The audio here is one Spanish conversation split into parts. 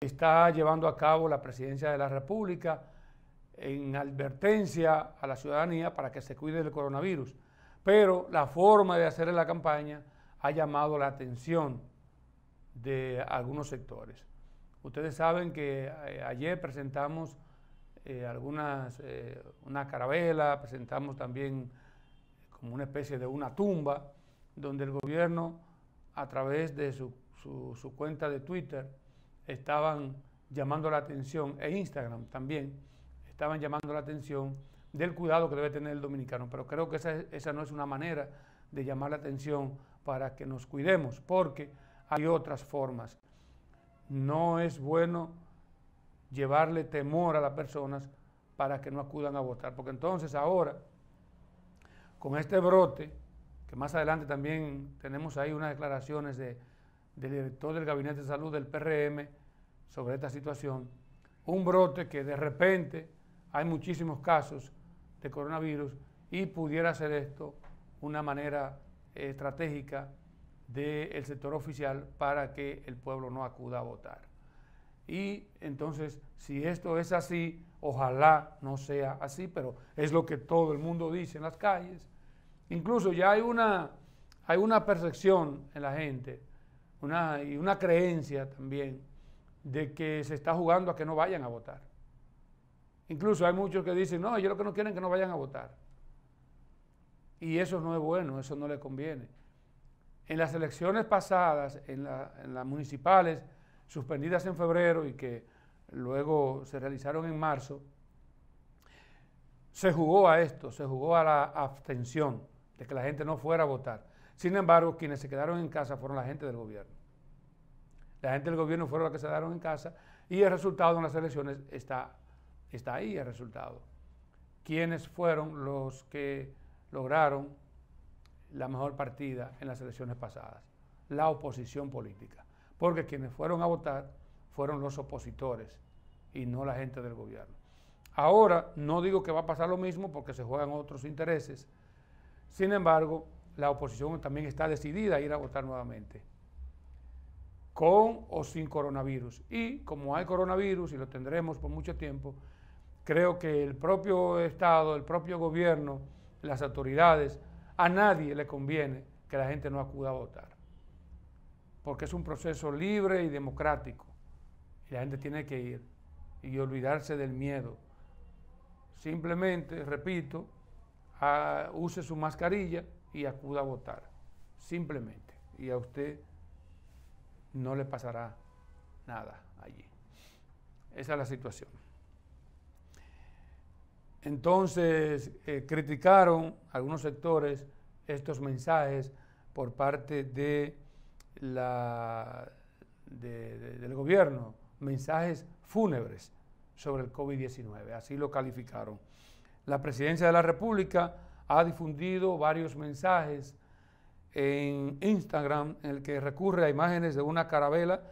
está llevando a cabo la presidencia de la República en advertencia a la ciudadanía para que se cuide del coronavirus. Pero la forma de hacer la campaña ha llamado la atención de algunos sectores. Ustedes saben que eh, ayer presentamos eh, algunas, eh, una carabela, presentamos también como una especie de una tumba, donde el gobierno, a través de su, su cuenta de Twitter, estaban llamando la atención, e Instagram también, estaban llamando la atención del cuidado que debe tener el dominicano. Pero creo que esa, no es una manera de llamar la atención para que nos cuidemos, porque hay otras formas. No es bueno llevarle temor a las personas para que no acudan a votar, porque entonces ahora, con este brote, que más adelante también tenemos ahí unas declaraciones de del director del Gabinete de Salud del PRM sobre esta situación. Un brote que de repente hay muchísimos casos de coronavirus y pudiera ser esto una manera eh, estratégica del sector oficial para que el pueblo no acuda a votar. Y entonces, si esto es así, ojalá no sea así, pero es lo que todo el mundo dice en las calles. Incluso ya hay una, hay una percepción en la gente una, y una creencia también de que se está jugando a que no vayan a votar. Incluso hay muchos que dicen, no, ellos lo que no quieren es que no vayan a votar. Y eso no es bueno, eso no le conviene. En las elecciones pasadas, en las municipales, suspendidas en febrero y que luego se realizaron en marzo, se jugó a esto, se jugó a la abstención, de que la gente no fuera a votar. Sin embargo, quienes se quedaron en casa fueron la gente del gobierno. La gente del gobierno fueron las que se quedaron en casa y el resultado en las elecciones está, está ahí, el resultado. Quienes fueron los que lograron la mejor partida en las elecciones pasadas? La oposición política. Porque quienes fueron a votar fueron los opositores y no la gente del gobierno. Ahora no digo que va a pasar lo mismo porque se juegan otros intereses. Sin embargo, la oposición también está decidida a ir a votar nuevamente, con o sin coronavirus. Y como hay coronavirus y lo tendremos por mucho tiempo, creo que el propio Estado, el propio gobierno, las autoridades, a nadie le conviene que la gente no acuda a votar, porque es un proceso libre y democrático, y la gente tiene que ir y olvidarse del miedo. Simplemente, repito, ah, use su mascarilla, y acuda a votar, simplemente. Y a usted no le pasará nada allí. Esa es la situación. Entonces, eh, criticaron algunos sectores estos mensajes por parte de la, del gobierno, mensajes fúnebres sobre el COVID-19, así lo calificaron. La presidencia de la República ha difundido varios mensajes en Instagram en el que recurre a imágenes de una carabela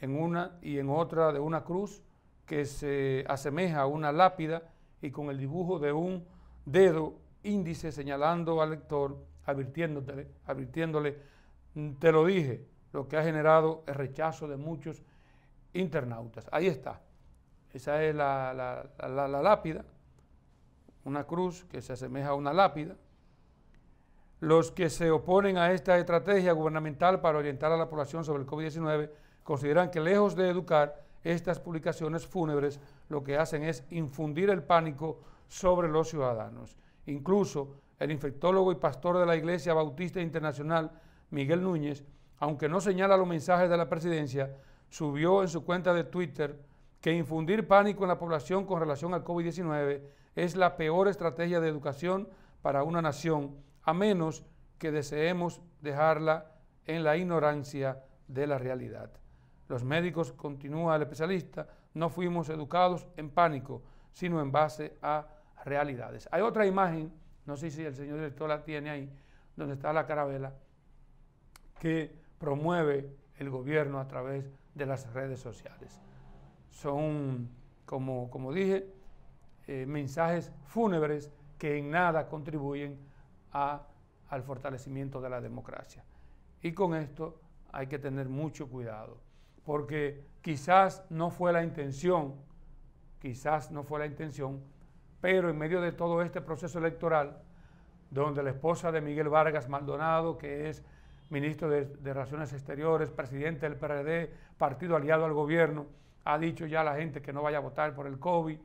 en una y en otra de una cruz que se asemeja a una lápida y con el dibujo de un dedo índice señalando al lector, advirtiéndole, advirtiéndole, te lo dije, lo que ha generado el rechazo de muchos internautas. Ahí está. Esa es la lápida una cruz que se asemeja a una lápida. Los que se oponen a esta estrategia gubernamental para orientar a la población sobre el COVID-19 consideran que lejos de educar, estas publicaciones fúnebres lo que hacen es infundir el pánico sobre los ciudadanos. Incluso el infectólogo y pastor de la Iglesia Bautista Internacional, Miguel Núñez, aunque no señala los mensajes de la presidencia, subió en su cuenta de Twitter que infundir pánico en la población con relación al COVID-19 es la peor estrategia de educación para una nación, a menos que deseemos dejarla en la ignorancia de la realidad. Los médicos, continúa el especialista, no fuimos educados en pánico, sino en base a realidades. Hay otra imagen, no sé si el señor director la tiene ahí, donde está la carabela, que promueve el gobierno a través de las redes sociales. Son, como, como dije, eh, mensajes fúnebres que en nada contribuyen al fortalecimiento de la democracia. Y con esto hay que tener mucho cuidado, porque quizás no fue la intención, quizás no fue la intención, pero en medio de todo este proceso electoral, donde la esposa de Miguel Vargas Maldonado, que es ministro de, de Relaciones Exteriores, presidente del PRD, partido aliado al gobierno, ha dicho ya a la gente que no vaya a votar por el COVID,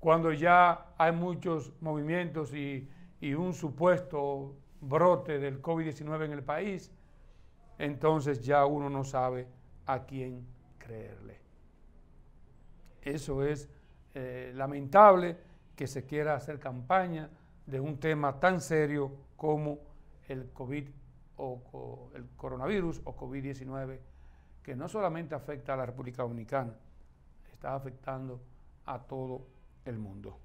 cuando ya hay muchos movimientos y, un supuesto brote del COVID-19 en el país, entonces ya uno no sabe a quién creerle. Eso es eh, lamentable que se quiera hacer campaña de un tema tan serio como el COVID o, el coronavirus o COVID-19, que no solamente afecta a la República Dominicana, está afectando a todo el el mundo.